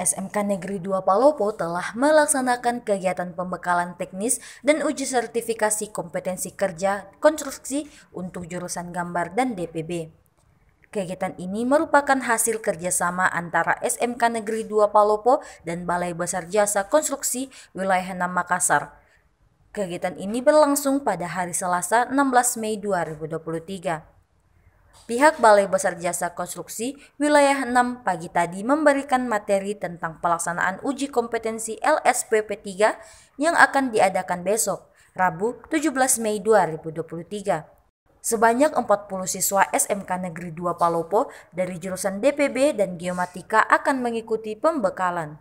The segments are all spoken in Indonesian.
SMK Negeri 2 Palopo telah melaksanakan kegiatan pembekalan teknis dan uji sertifikasi kompetensi kerja konstruksi untuk jurusan gambar dan DPB. Kegiatan ini merupakan hasil kerjasama antara SMK Negeri 2 Palopo dan Balai Besar Jasa Konstruksi Wilayah 6 Makassar. Kegiatan ini berlangsung pada hari Selasa 16 Mei 2023. Pihak Balai Besar Jasa Konstruksi Wilayah 6 pagi tadi memberikan materi tentang pelaksanaan uji kompetensi LSPP 3 yang akan diadakan besok, Rabu 17 Mei 2023 sebanyak 40 siswa SMK Negeri 2 Palopo dari jurusan DPB dan Geomatika akan mengikuti pembekalan.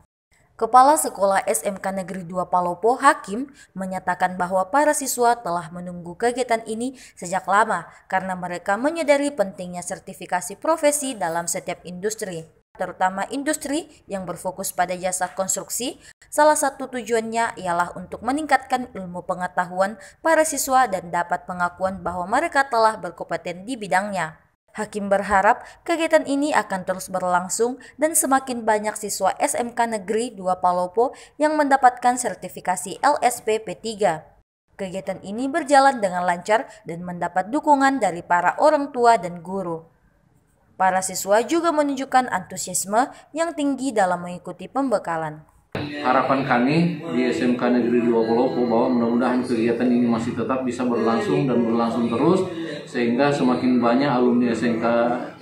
Kepala Sekolah SMK Negeri 2 Palopo Hakim menyatakan bahwa para siswa telah menunggu kegiatan ini sejak lama karena mereka menyadari pentingnya sertifikasi profesi dalam setiap industri terutama industri yang berfokus pada jasa konstruksi. Salah satu tujuannya ialah untuk meningkatkan ilmu pengetahuan para siswa dan dapat pengakuan bahwa mereka telah berkompeten di bidangnya. Hakim berharap kegiatan ini akan terus berlangsung dan semakin banyak siswa SMK Negeri 2 Palopo yang mendapatkan sertifikasi LSP P3. Kegiatan ini berjalan dengan lancar dan mendapat dukungan dari para orang tua dan guru. Para siswa juga menunjukkan antusiasme yang tinggi dalam mengikuti pembekalan. Harapan kami di SMK Negeri 2 Palopo bahwa mudah-mudahan kegiatan ini masih tetap bisa berlangsung dan berlangsung terus sehingga semakin banyak alumni SMK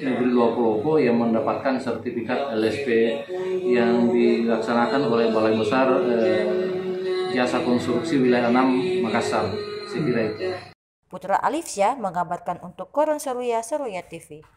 Negeri Lopo Lopo yang mendapatkan sertifikat LSP yang dilaksanakan oleh Balai Besar eh, Jasa Konstruksi Wilayah 6 Makassar. Sekira itu. Putra Alifsyah menggambarkan untuk Koran Seruya Seruya TV.